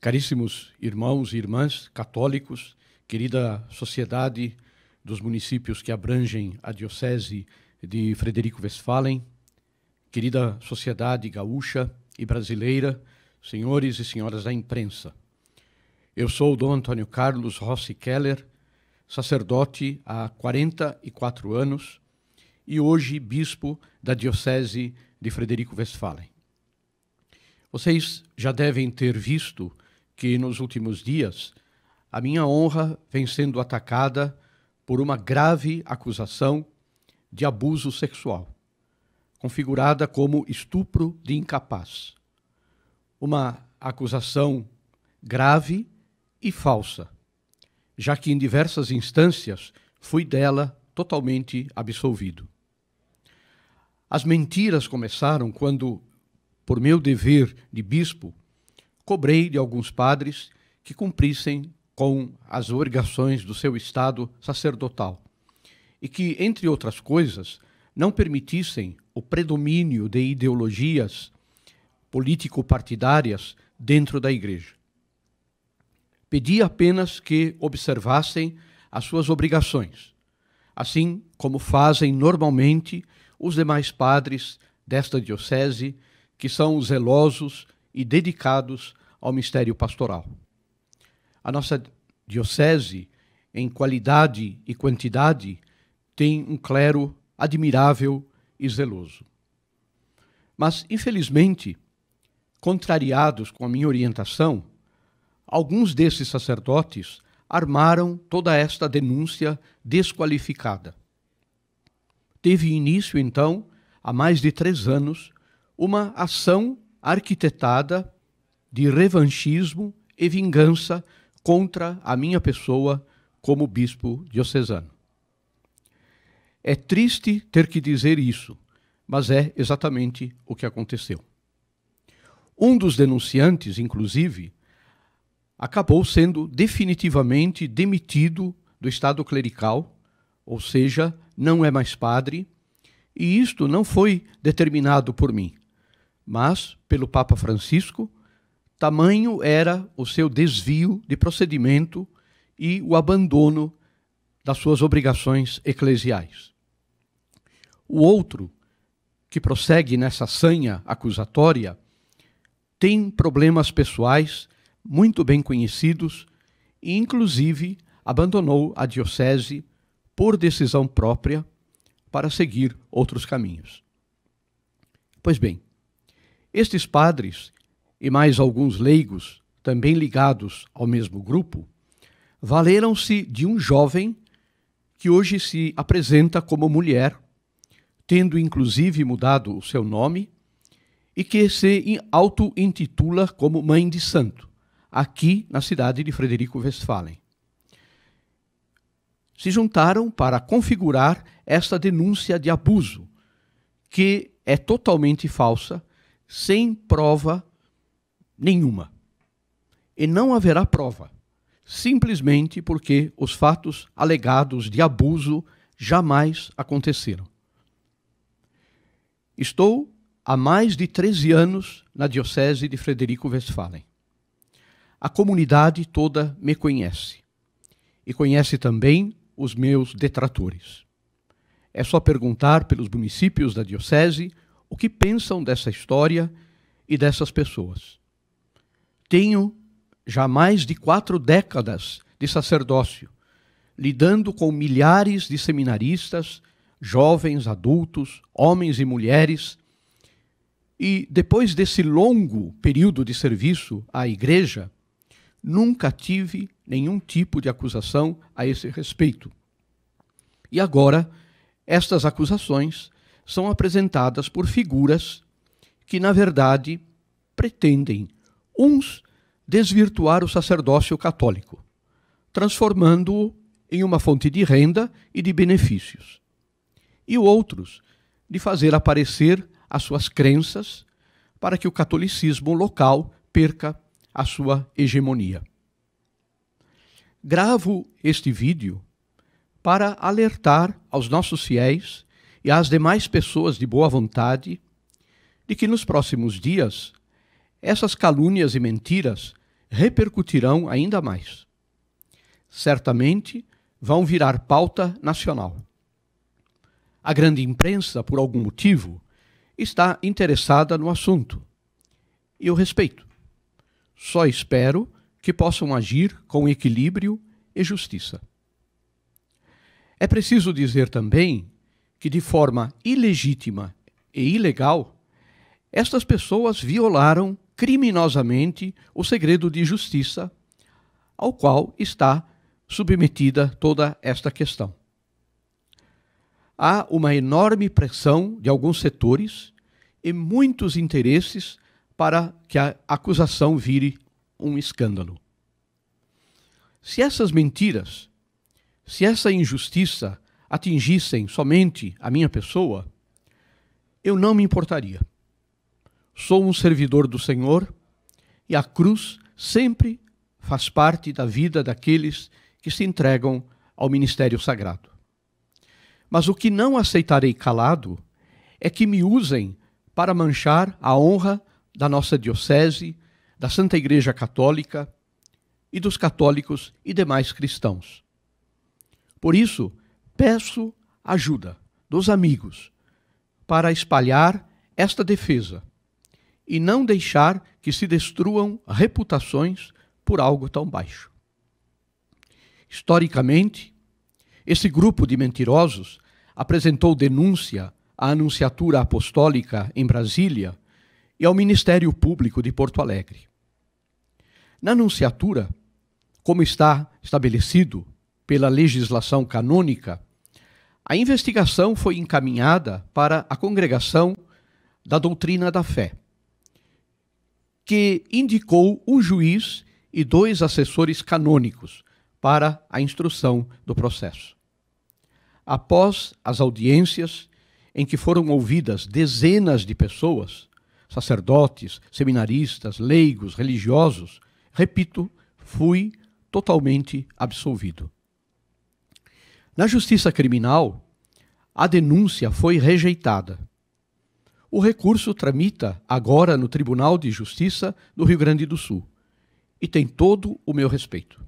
Caríssimos irmãos e irmãs católicos, querida sociedade dos municípios que abrangem a Diocese de Frederico Westphalen, querida sociedade gaúcha e brasileira, senhores e senhoras da imprensa. Eu sou o Dom Antônio Carlos Rossi Keller, sacerdote há 44 anos e hoje bispo da Diocese de Frederico Westphalen. Vocês já devem ter visto que nos últimos dias a minha honra vem sendo atacada por uma grave acusação de abuso sexual, configurada como estupro de incapaz. Uma acusação grave e falsa, já que em diversas instâncias fui dela totalmente absolvido. As mentiras começaram quando, por meu dever de bispo, cobrei de alguns padres que cumprissem com as obrigações do seu estado sacerdotal e que, entre outras coisas, não permitissem o predomínio de ideologias político-partidárias dentro da Igreja. Pedi apenas que observassem as suas obrigações, assim como fazem normalmente os demais padres desta diocese, que são zelosos e dedicados ao mistério pastoral. A nossa diocese, em qualidade e quantidade, tem um clero admirável e zeloso. Mas, infelizmente, contrariados com a minha orientação, alguns desses sacerdotes armaram toda esta denúncia desqualificada. Teve início, então, há mais de três anos, uma ação arquitetada de revanchismo e vingança contra a minha pessoa como bispo diocesano. É triste ter que dizer isso, mas é exatamente o que aconteceu. Um dos denunciantes, inclusive, acabou sendo definitivamente demitido do estado clerical, ou seja, não é mais padre, e isto não foi determinado por mim mas pelo Papa Francisco, tamanho era o seu desvio de procedimento e o abandono das suas obrigações eclesiais. O outro, que prossegue nessa sanha acusatória, tem problemas pessoais muito bem conhecidos e, inclusive, abandonou a diocese por decisão própria para seguir outros caminhos. Pois bem, estes padres e mais alguns leigos, também ligados ao mesmo grupo, valeram-se de um jovem que hoje se apresenta como mulher, tendo inclusive mudado o seu nome, e que se auto-intitula como Mãe de Santo, aqui na cidade de Frederico Westphalen. Se juntaram para configurar esta denúncia de abuso, que é totalmente falsa sem prova nenhuma. E não haverá prova, simplesmente porque os fatos alegados de abuso jamais aconteceram. Estou há mais de 13 anos na Diocese de Frederico Westphalen. A comunidade toda me conhece e conhece também os meus detratores. É só perguntar pelos municípios da Diocese o que pensam dessa história e dessas pessoas. Tenho já mais de quatro décadas de sacerdócio, lidando com milhares de seminaristas, jovens, adultos, homens e mulheres. E depois desse longo período de serviço à igreja, nunca tive nenhum tipo de acusação a esse respeito. E agora, estas acusações são apresentadas por figuras que, na verdade, pretendem, uns, desvirtuar o sacerdócio católico, transformando-o em uma fonte de renda e de benefícios, e outros, de fazer aparecer as suas crenças para que o catolicismo local perca a sua hegemonia. Gravo este vídeo para alertar aos nossos fiéis e às demais pessoas de boa vontade de que nos próximos dias essas calúnias e mentiras repercutirão ainda mais. Certamente vão virar pauta nacional. A grande imprensa, por algum motivo, está interessada no assunto. E eu respeito. Só espero que possam agir com equilíbrio e justiça. É preciso dizer também que, de forma ilegítima e ilegal, estas pessoas violaram criminosamente o segredo de justiça ao qual está submetida toda esta questão. Há uma enorme pressão de alguns setores e muitos interesses para que a acusação vire um escândalo. Se essas mentiras, se essa injustiça atingissem somente a minha pessoa, eu não me importaria. Sou um servidor do Senhor e a cruz sempre faz parte da vida daqueles que se entregam ao ministério sagrado. Mas o que não aceitarei calado é que me usem para manchar a honra da nossa diocese, da Santa Igreja Católica e dos católicos e demais cristãos. Por isso, Peço ajuda dos amigos para espalhar esta defesa e não deixar que se destruam reputações por algo tão baixo. Historicamente, esse grupo de mentirosos apresentou denúncia à Anunciatura Apostólica em Brasília e ao Ministério Público de Porto Alegre. Na Anunciatura, como está estabelecido pela legislação canônica, a investigação foi encaminhada para a Congregação da Doutrina da Fé, que indicou um juiz e dois assessores canônicos para a instrução do processo. Após as audiências, em que foram ouvidas dezenas de pessoas, sacerdotes, seminaristas, leigos, religiosos, repito, fui totalmente absolvido. Na justiça criminal, a denúncia foi rejeitada. O recurso tramita agora no Tribunal de Justiça do Rio Grande do Sul e tem todo o meu respeito.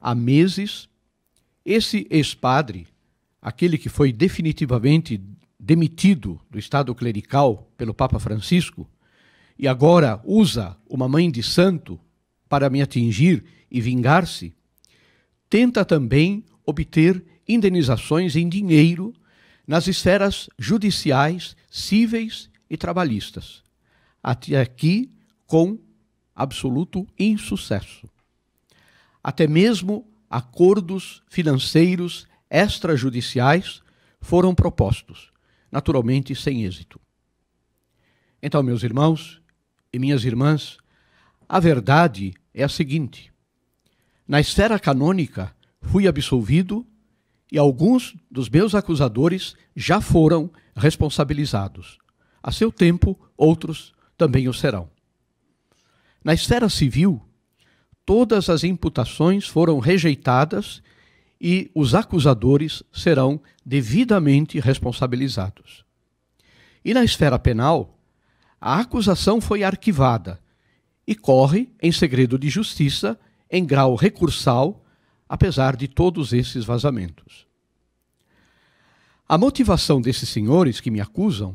Há meses, esse ex-padre, aquele que foi definitivamente demitido do Estado clerical pelo Papa Francisco e agora usa uma mãe de santo para me atingir e vingar-se, tenta também obter indenizações em dinheiro nas esferas judiciais, cíveis e trabalhistas. Até aqui, com absoluto insucesso. Até mesmo acordos financeiros extrajudiciais foram propostos, naturalmente sem êxito. Então, meus irmãos e minhas irmãs, a verdade é a seguinte: na esfera canônica, fui absolvido e alguns dos meus acusadores já foram responsabilizados. A seu tempo, outros também o serão. Na esfera civil, todas as imputações foram rejeitadas e os acusadores serão devidamente responsabilizados. E na esfera penal, a acusação foi arquivada e corre em segredo de justiça em grau recursal apesar de todos esses vazamentos. A motivação desses senhores que me acusam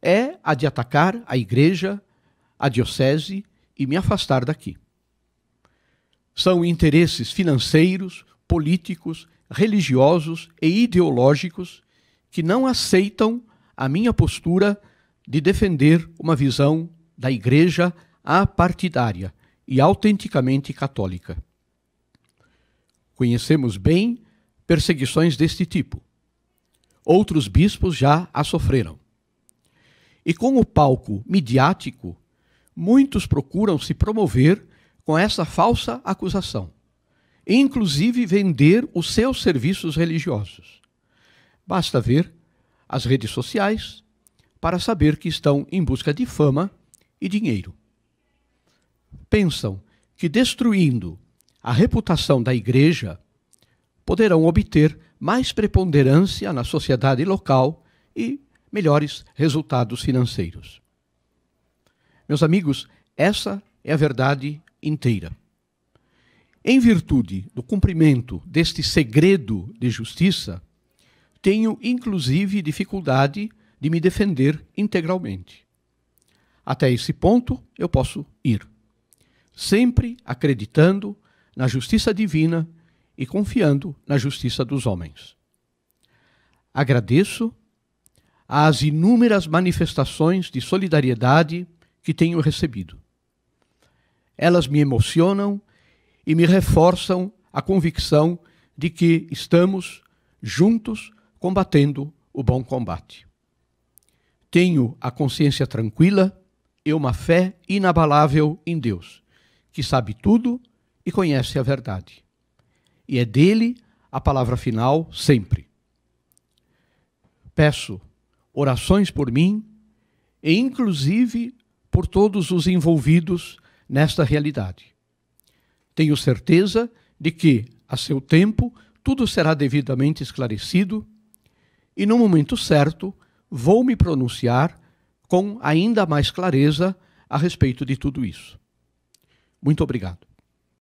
é a de atacar a igreja, a diocese e me afastar daqui. São interesses financeiros, políticos, religiosos e ideológicos que não aceitam a minha postura de defender uma visão da igreja apartidária e autenticamente católica. Conhecemos bem perseguições deste tipo. Outros bispos já a sofreram. E com o palco midiático, muitos procuram se promover com essa falsa acusação, inclusive vender os seus serviços religiosos. Basta ver as redes sociais para saber que estão em busca de fama e dinheiro. Pensam que destruindo a reputação da igreja, poderão obter mais preponderância na sociedade local e melhores resultados financeiros. Meus amigos, essa é a verdade inteira. Em virtude do cumprimento deste segredo de justiça, tenho inclusive dificuldade de me defender integralmente. Até esse ponto eu posso ir, sempre acreditando na justiça divina e confiando na justiça dos homens. Agradeço as inúmeras manifestações de solidariedade que tenho recebido. Elas me emocionam e me reforçam a convicção de que estamos juntos combatendo o bom combate. Tenho a consciência tranquila e uma fé inabalável em Deus, que sabe tudo e conhece a verdade. E é dele a palavra final sempre. Peço orações por mim e, inclusive, por todos os envolvidos nesta realidade. Tenho certeza de que, a seu tempo, tudo será devidamente esclarecido e, no momento certo, vou me pronunciar com ainda mais clareza a respeito de tudo isso. Muito obrigado.